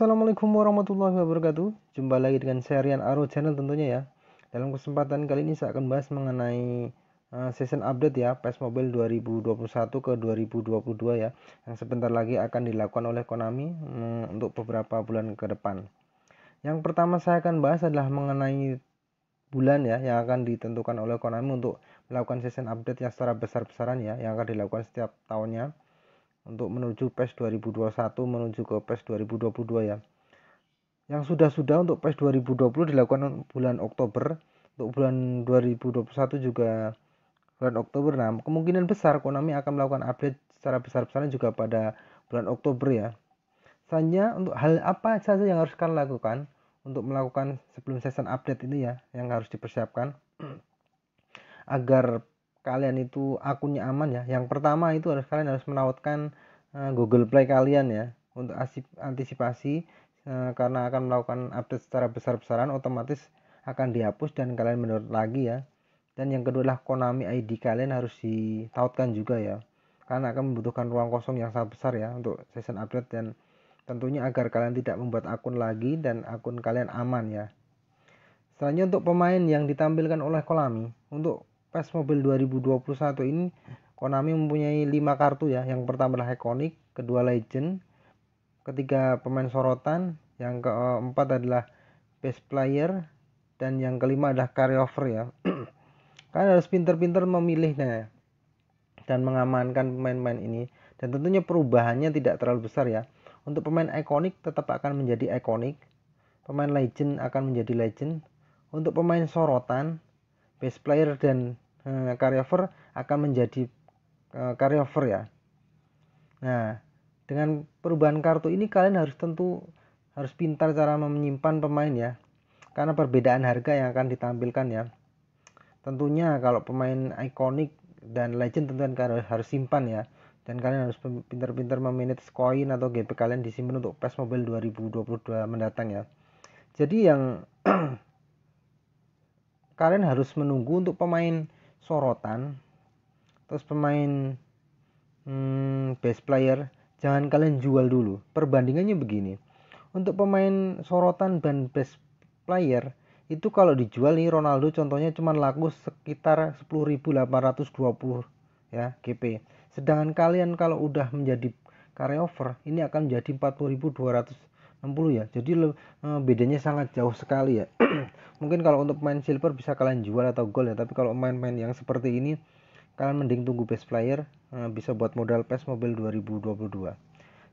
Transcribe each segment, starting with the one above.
Assalamualaikum warahmatullahi wabarakatuh Jumpa lagi dengan saya Rian Aro Channel tentunya ya Dalam kesempatan kali ini saya akan bahas mengenai uh, season update ya PES Mobile 2021 ke 2022 ya Yang sebentar lagi akan dilakukan oleh Konami um, untuk beberapa bulan ke depan Yang pertama saya akan bahas adalah mengenai bulan ya yang akan ditentukan oleh Konami untuk melakukan season update yang secara besar-besaran ya yang akan dilakukan setiap tahunnya untuk menuju PES 2021 menuju ke PES 2022 ya. Yang sudah-sudah untuk PES 2020 dilakukan bulan Oktober, untuk bulan 2021 juga bulan Oktober. Nah, kemungkinan besar Konami akan melakukan update secara besar-besaran juga pada bulan Oktober ya. Selanjutnya untuk hal apa saja yang harus kalian lakukan untuk melakukan sebelum season update ini ya yang harus dipersiapkan agar kalian itu akunnya aman ya yang pertama itu harus kalian harus menautkan uh, Google Play kalian ya untuk asip, antisipasi uh, karena akan melakukan update secara besar-besaran otomatis akan dihapus dan kalian menurut lagi ya dan yang kedua adalah Konami ID kalian harus ditautkan juga ya karena akan membutuhkan ruang kosong yang sangat besar ya untuk season update dan tentunya agar kalian tidak membuat akun lagi dan akun kalian aman ya Selanjutnya untuk pemain yang ditampilkan oleh Konami untuk PES Mobil 2021 ini Konami mempunyai 5 kartu ya. Yang pertama adalah Iconic, kedua legend, ketiga pemain sorotan, yang keempat adalah best player, dan yang kelima adalah carryover ya. Kalian harus pinter-pinter memilihnya ya, dan mengamankan pemain-pemain ini. Dan tentunya perubahannya tidak terlalu besar ya. Untuk pemain Iconic tetap akan menjadi Iconic, pemain legend akan menjadi legend. Untuk pemain sorotan base player dan uh, eh, carryover akan menjadi uh, eh, carryover ya. Nah, dengan perubahan kartu ini kalian harus tentu harus pintar cara menyimpan pemain ya. Karena perbedaan harga yang akan ditampilkan ya. Tentunya kalau pemain ikonik dan legend tentu kalian harus simpan ya. Dan kalian harus pintar-pintar memanage koin atau GP kalian disimpan untuk PES Mobile 2022 mendatang ya. Jadi yang kalian harus menunggu untuk pemain sorotan terus pemain hmm, best player jangan kalian jual dulu perbandingannya begini untuk pemain sorotan dan best player itu kalau dijual nih Ronaldo contohnya cuma laku sekitar 10.820 ya GP. Sedangkan kalian kalau udah menjadi carryover ini akan menjadi 4200. 60 ya jadi le, eh, bedanya sangat jauh sekali ya mungkin kalau untuk main silver bisa kalian jual atau gold ya tapi kalau main-main yang seperti ini kalian mending tunggu best player eh, bisa buat modal PES mobil 2022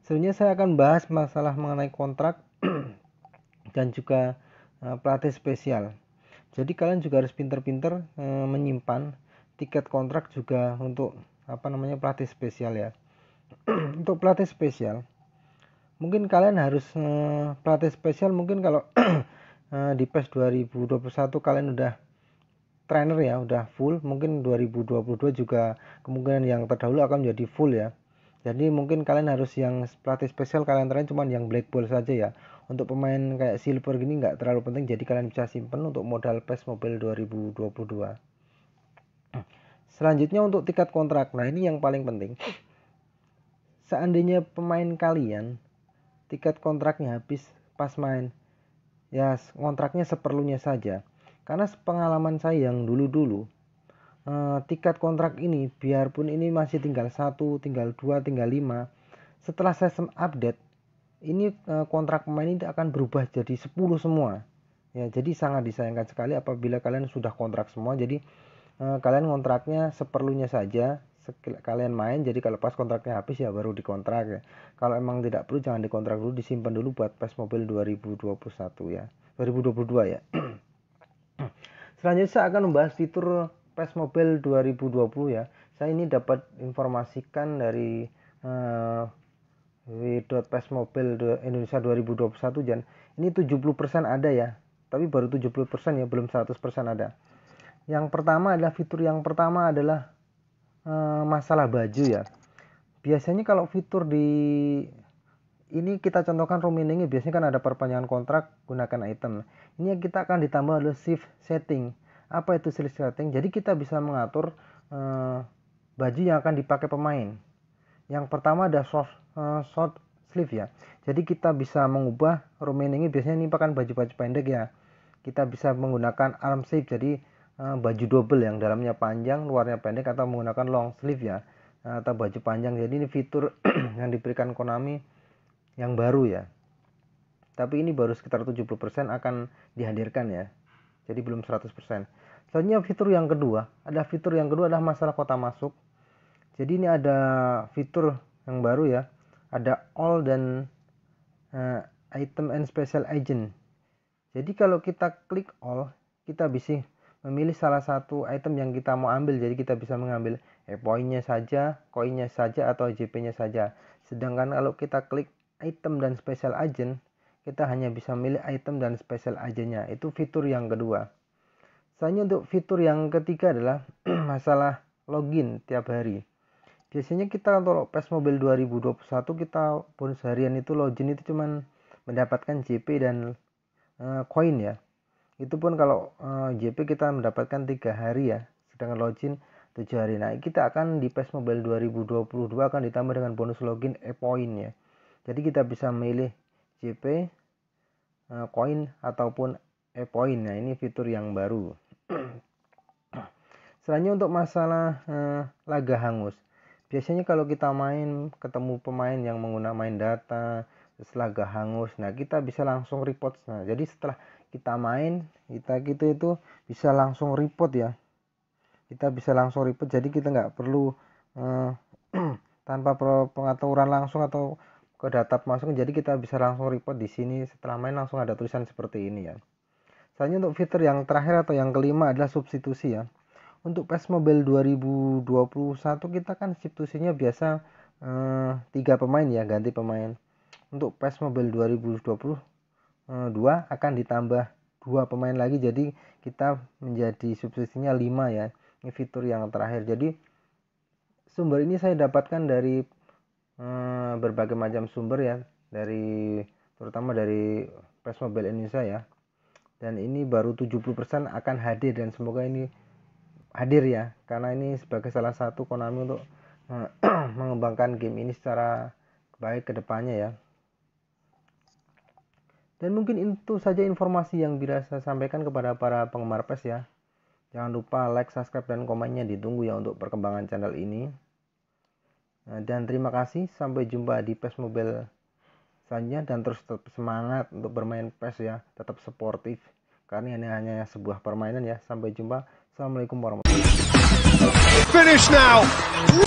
selanjutnya saya akan bahas masalah mengenai kontrak dan juga eh, pelatih spesial jadi kalian juga harus pinter-pinter menyimpan tiket kontrak juga untuk apa namanya pelatih spesial ya untuk pelatih spesial mungkin kalian harus uh, pelatih spesial mungkin kalau uh, di PES 2021 kalian udah trainer ya udah full mungkin 2022 juga kemungkinan yang terdahulu akan menjadi full ya jadi mungkin kalian harus yang pelatih spesial kalian train cuman yang black ball saja ya untuk pemain kayak silver gini nggak terlalu penting jadi kalian bisa simpen untuk modal PES mobil 2022 selanjutnya untuk tiket kontrak nah ini yang paling penting seandainya pemain kalian tiket kontraknya habis pas main. Ya, kontraknya seperlunya saja. Karena pengalaman saya yang dulu-dulu, eh, tiket kontrak ini biarpun ini masih tinggal satu, tinggal dua, tinggal lima, setelah saya update, ini eh, kontrak pemain ini akan berubah jadi 10 semua. Ya, jadi sangat disayangkan sekali apabila kalian sudah kontrak semua. Jadi eh, kalian kontraknya seperlunya saja, kalian main jadi kalau pas kontraknya habis ya baru dikontrak ya kalau emang tidak perlu jangan dikontrak dulu disimpan dulu buat PES mobil 2021 ya 2022 ya selanjutnya saya akan membahas fitur PES mobil 2020 ya saya ini dapat informasikan dari uh, eh, .PES mobil Indonesia 2021 dan ini 70% ada ya tapi baru 70% ya belum 100% ada yang pertama adalah fitur yang pertama adalah Eh, masalah baju ya. Biasanya kalau fitur di ini kita contohkan ini biasanya kan ada perpanjangan kontrak gunakan item. Ini kita akan ditambah oleh shift setting. Apa itu shift setting? Jadi kita bisa mengatur uh, baju yang akan dipakai pemain. Yang pertama ada soft, uh, eh, short sleeve ya. Jadi kita bisa mengubah ini biasanya ini pakan baju-baju pendek ya. Kita bisa menggunakan arm shape jadi Eh, baju double yang dalamnya panjang, luarnya pendek atau menggunakan long sleeve ya eh, atau baju panjang. Jadi ini fitur yang diberikan Konami yang baru ya. Tapi ini baru sekitar 70% akan dihadirkan ya. Jadi belum 100%. Selanjutnya fitur yang kedua, ada fitur yang kedua adalah masalah kota masuk. Jadi ini ada fitur yang baru ya. Ada all dan uh, item and special agent. Jadi kalau kita klik all, kita bisa memilih salah satu item yang kita mau ambil jadi kita bisa mengambil e poinnya saja, koinnya saja atau JP-nya saja. Sedangkan kalau kita klik item dan special agent, kita hanya bisa memilih item dan special agentnya. Itu fitur yang kedua. Selanjutnya untuk fitur yang ketiga adalah masalah login tiap hari. Biasanya kita kalau PES Mobile 2021 kita bonus harian itu login itu cuman mendapatkan JP dan eh, koin uh, ya itu pun kalau eh, JP kita mendapatkan tiga hari ya sedangkan login tujuh hari nah kita akan di PES Mobile 2022 akan ditambah dengan bonus login e-point ya jadi kita bisa memilih JP eh, koin ataupun e-point nah ini fitur yang baru selanjutnya untuk masalah eh, laga hangus biasanya kalau kita main ketemu pemain yang menggunakan main data setelah laga hangus nah kita bisa langsung report nah jadi setelah kita main kita gitu itu bisa langsung report ya kita bisa langsung report jadi kita nggak perlu eh, tanpa pengaturan langsung atau ke data masuk jadi kita bisa langsung report di sini setelah main langsung ada tulisan seperti ini ya selanjutnya untuk fitur yang terakhir atau yang kelima adalah substitusi ya untuk PES Mobile 2021 kita kan substitusinya biasa eh, tiga eh, pemain ya ganti pemain untuk PES Mobile 2020 2 eh, akan ditambah dua pemain lagi jadi kita menjadi substitusinya 5 ya ini fitur yang terakhir jadi sumber ini saya dapatkan dari hmm, berbagai macam sumber ya dari terutama dari Press Mobile Indonesia ya dan ini baru 70% akan hadir dan semoga ini hadir ya karena ini sebagai salah satu Konami untuk eh, mengembangkan game ini secara baik kedepannya ya dan mungkin itu saja informasi yang bisa saya sampaikan kepada para penggemar pes ya. Jangan lupa like, subscribe, dan komennya ditunggu ya untuk perkembangan channel ini. Nah, dan terima kasih, sampai jumpa di PES Mobile selanjutnya dan terus tetap semangat untuk bermain PES ya, tetap sportif. Karena ini hanya sebuah permainan ya. Sampai jumpa. Assalamualaikum warahmatullahi wabarakatuh. Finish now.